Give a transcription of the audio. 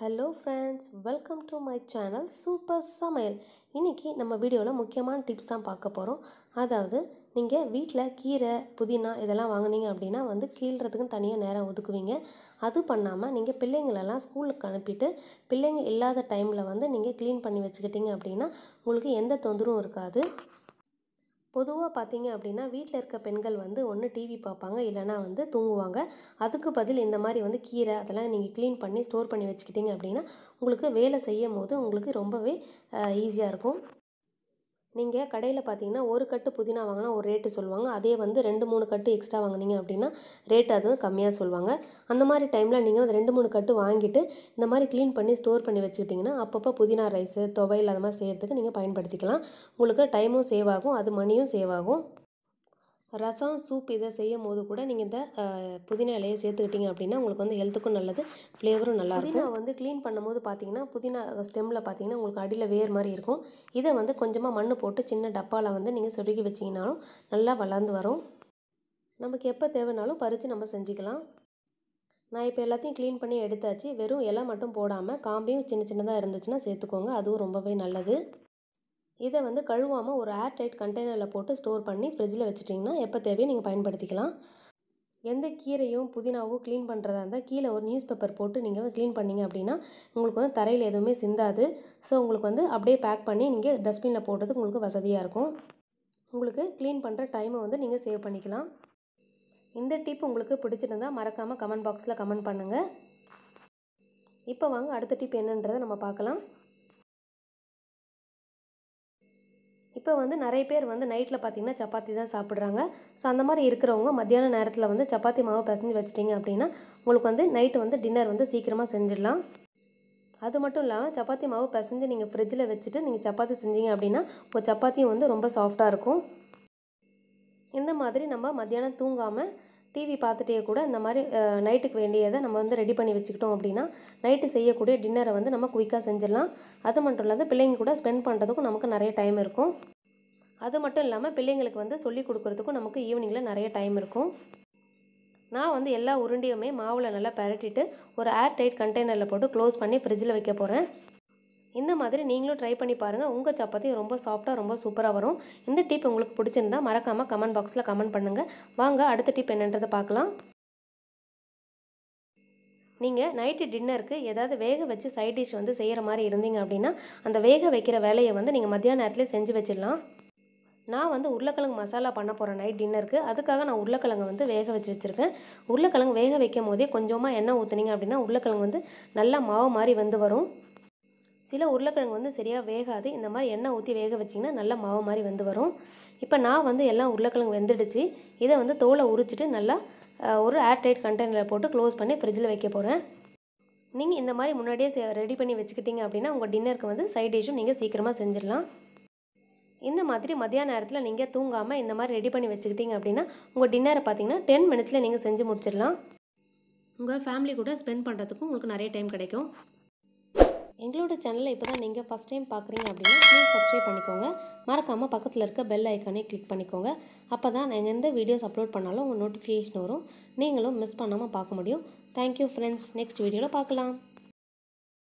hello friends welcome to my channel super சமையல் இன்றைக்கி நம்ம வீடியோவில் முக்கியமான டிப்ஸ் தான் பார்க்க போகிறோம் அதாவது நீங்கள் வீட்டில் கீரை புதினா இதெல்லாம் வாங்கினீங்க அப்படின்னா வந்து கீழ்றதுக்குன்னு தனியாக நேரம் ஒதுக்குவீங்க அது பண்ணாமல் நீங்கள் பிள்ளைங்களெல்லாம் ஸ்கூலுக்கு அனுப்பிட்டு பிள்ளைங்க இல்லாத டைமில் வந்து நீங்கள் க்ளீன் பண்ணி வச்சுக்கிட்டிங்க அப்படின்னா உங்களுக்கு எந்த தொந்தரவும் இருக்காது பொதுவாக பார்த்தீங்க அப்படின்னா வீட்டில் இருக்க பெண்கள் வந்து ஒன்று டிவி பார்ப்பாங்க இல்லைனா வந்து தூங்குவாங்க அதுக்கு பதில் இந்த மாதிரி வந்து கீரை அதெல்லாம் நீங்கள் க்ளீன் பண்ணி ஸ்டோர் பண்ணி வச்சுக்கிட்டிங்க அப்படின்னா உங்களுக்கு வேலை செய்யும் போது உங்களுக்கு ரொம்பவே ஈஸியாக இருக்கும் நீங்கள் கடையில் பார்த்தீங்கன்னா ஒரு கட்டு புதினா வாங்கினா ஒரு ரேட்டு சொல்லுவாங்க அதே வந்து ரெண்டு மூணு கட்டு எக்ஸ்ட்ரா வாங்கினீங்க அப்படின்னா ரேட் அதுவும் கம்மியாக சொல்லுவாங்க அந்த மாதிரி டைமில் நீங்கள் வந்து ரெண்டு மூணு கட்டு வாங்கிட்டு இந்த மாதிரி க்ளீன் பண்ணி ஸ்டோர் பண்ணி வச்சுக்கிட்டிங்கன்னா அப்பப்போ புதினா ரைஸு துவையல் அது மாதிரி செய்கிறதுக்கு நீங்கள் பயன்படுத்திக்கலாம் உங்களுக்கு டைமும் சேவ் ஆகும் அது மணியும் சேவ் ஆகும் ரசம் சூப் இதை செய்யும் போது கூட நீங்கள் இந்த புதினா இலையை சேர்த்துக்கிட்டிங்க அப்படின்னா உங்களுக்கு வந்து ஹெல்த்துக்கும் நல்லது ஃப்ளேவரும் நல்லா புதினா வந்து க்ளீன் பண்ணும்போது பார்த்தீங்கன்னா புதினா ஸ்டெம்மில் பார்த்தீங்கன்னா உங்களுக்கு அடியில் வேர் மாதிரி இருக்கும் இதை வந்து கொஞ்சமாக மண் போட்டு சின்ன டப்பாவில் வந்து நீங்கள் சொருகி வச்சிங்கனாலும் நல்லா வளர்ந்து வரும் நமக்கு எப்போ தேவைனாலும் பறித்து நம்ம செஞ்சுக்கலாம் நான் இப்போ எல்லாத்தையும் க்ளீன் பண்ணி எடுத்தாச்சு வெறும் இலை மட்டும் போடாமல் காம்பையும் சின்ன சின்னதாக இருந்துச்சுன்னா சேர்த்துக்கோங்க அதுவும் ரொம்பவே நல்லது இதை வந்து கழுவாமல் ஒரு ஏர் டைட் கண்டெய்னரில் போட்டு ஸ்டோர் பண்ணி ஃப்ரிட்ஜில் வச்சுட்டிங்கன்னா எப்போ தேவையோ நீங்கள் பயன்படுத்திக்கலாம் எந்த கீரையும் புதினாவும் க்ளீன் பண்ணுறதா இருந்தால் கீழே ஒரு நியூஸ் பேப்பர் போட்டு நீங்கள் வந்து க்ளீன் பண்ணிங்க அப்படின்னா உங்களுக்கு வந்து தரையில் எதுவுமே சிந்தாது ஸோ உங்களுக்கு வந்து அப்படியே பேக் பண்ணி நீங்கள் டஸ்ட்பினில் போடுறது உங்களுக்கு வசதியாக இருக்கும் உங்களுக்கு க்ளீன் பண்ணுற டைமை வந்து நீங்கள் சேவ் பண்ணிக்கலாம் இந்த டிப் உங்களுக்கு பிடிச்சிருந்தால் மறக்காமல் கமெண்ட் பாக்ஸில் கமெண்ட் பண்ணுங்கள் இப்போ வாங்க அடுத்த டிப் என்னன்றதை நம்ம பார்க்கலாம் இப்போ வந்து நிறைய பேர் வந்து நைட்டில் பார்த்திங்கன்னா சப்பாத்தி தான் சாப்பிட்றாங்க ஸோ அந்த மாதிரி இருக்கிறவங்க மத்தியான நேரத்தில் வந்து சப்பாத்தி மாவு பிசைஞ்சு வச்சிட்டிங்க அப்படின்னா உங்களுக்கு வந்து நைட்டு வந்து டின்னர் வந்து சீக்கிரமாக செஞ்சிடலாம் அது மட்டும் இல்லாமல் சப்பாத்தி மாவு பிசைஞ்சு நீங்கள் ஃப்ரிட்ஜில் வச்சுட்டு நீங்கள் சப்பாத்தி செஞ்சீங்க அப்படின்னா இப்போ சப்பாத்தியும் வந்து ரொம்ப சாஃப்டாக இருக்கும் இந்த மாதிரி நம்ம மத்தியானம் தூங்காமல் டிவி பார்த்துட்டே கூட இந்த மாதிரி நைட்டுக்கு வேண்டியதை நம்ம வந்து ரெடி பண்ணி வச்சுக்கிட்டோம் அப்படின்னா நைட்டு செய்யக்கூடிய டின்னரை வந்து நம்ம குயிக்காக செஞ்சிடலாம் அது மட்டும் இல்லாமல் பிள்ளைங்க கூட ஸ்பெண்ட் பண்ணுறதுக்கும் நமக்கு நிறைய டைம் இருக்கும் அது மட்டும் இல்லாமல் பிள்ளைங்களுக்கு வந்து சொல்லி கொடுக்குறதுக்கும் நமக்கு ஈவினிங்கில் நிறைய டைம் இருக்கும் நான் வந்து எல்லா உருண்டையுமே மாவில் நல்லா பரட்டிட்டு ஒரு ஏர் டைட் கண்டெய்னரில் போட்டு க்ளோஸ் பண்ணி ஃப்ரிட்ஜில் வைக்க போகிறேன் இந்த மாதிரி நீங்களும் ட்ரை பண்ணி பாருங்கள் உங்கள் சப்பாத்தி ரொம்ப சாஃப்டாக ரொம்ப சூப்பராக வரும் இந்த டிப் உங்களுக்கு பிடிச்சிருந்தா மறக்காமல் கமெண்ட் பாக்ஸில் கமெண்ட் பண்ணுங்கள் வாங்க அடுத்த டிப் என்னன்றதை பார்க்கலாம் நீங்கள் நைட்டு டின்னருக்கு ஏதாவது வேக வச்சு சைட் டிஷ் வந்து செய்கிற மாதிரி இருந்தீங்க அப்படின்னா அந்த வேக வைக்கிற வேலையை வந்து நீங்கள் மத்தியான நேரத்தில் செஞ்சு வச்சிடலாம் நான் வந்து உருளைக்கிழங்கு மசாலா பண்ண போகிறேன் நைட் டின்னருக்கு அதுக்காக நான் உருளைக்கிழங்கு வந்து வேக வச்சு வச்சுருக்கேன் உருளைக்கிழங்கு வேக வைக்கும் போதே கொஞ்சமாக எண்ணெய் ஊற்றுனீங்க அப்படின்னா உருளைக்கிழங்கு வந்து நல்லா மாவு மாதிரி வந்து வரும் சில உருளைக்கிழங்கு வந்து சரியாக வேகாது இந்த மாதிரி எண்ணெய் ஊற்றி வேக வச்சிங்கன்னா நல்லா மாவு மாதிரி வந்து வரும் இப்போ நான் வந்து எல்லாம் உருளைக்கிழங்கு வெந்துடுச்சு இதை வந்து தோலை உரிச்சிட்டு நல்லா ஒரு ஏர்டைட் கண்டெய்னரில் போட்டு க்ளோஸ் பண்ணி ஃப்ரிட்ஜில் வைக்க போகிறேன் நீங்கள் இந்த மாதிரி முன்னாடியே ரெடி பண்ணி வச்சுக்கிட்டிங்க அப்படின்னா உங்கள் டின்னருக்கு வந்து சைட் டிஷ்ஷும் நீங்கள் சீக்கிரமாக செஞ்சிடலாம் இந்த மாதிரி மதியான நேரத்தில் நீங்கள் தூங்காமல் இந்த மாதிரி ரெடி பண்ணி வச்சுக்கிட்டீங்க அப்படின்னா உங்கள் டின்னரை பார்த்தீங்கன்னா டென் மினிட்ஸில் நீங்கள் செஞ்சு முடிச்சிடலாம் உங்கள் ஃபேமிலி கூட ஸ்பெண்ட் பண்ணுறதுக்கும் உங்களுக்கு நிறைய டைம் கிடைக்கும் எங்களோட சேனலில் இப்போ தான் நீங்கள் ஃபஸ்ட் டைம் பார்க்குறீங்க அப்படின்னா ப்ளீஸ் சப்ஸ்கிரைப் பண்ணிக்கோங்க மறக்காமல் பக்கத்தில் இருக்க பெல் ஐக்கானே கிளிக் பண்ணிக்கோங்க அப்போ தான் நாங்கள் எந்த வீடியோஸ் அப்லோட் பண்ணாலும் உங்கள் நோட்டிஃபிகேஷன் வரும் நீங்களும் மிஸ் பண்ணாமல் பார்க்க முடியும் தேங்க்யூ ஃப்ரெண்ட்ஸ் நெக்ஸ்ட் வீடியோவில் பார்க்கலாம்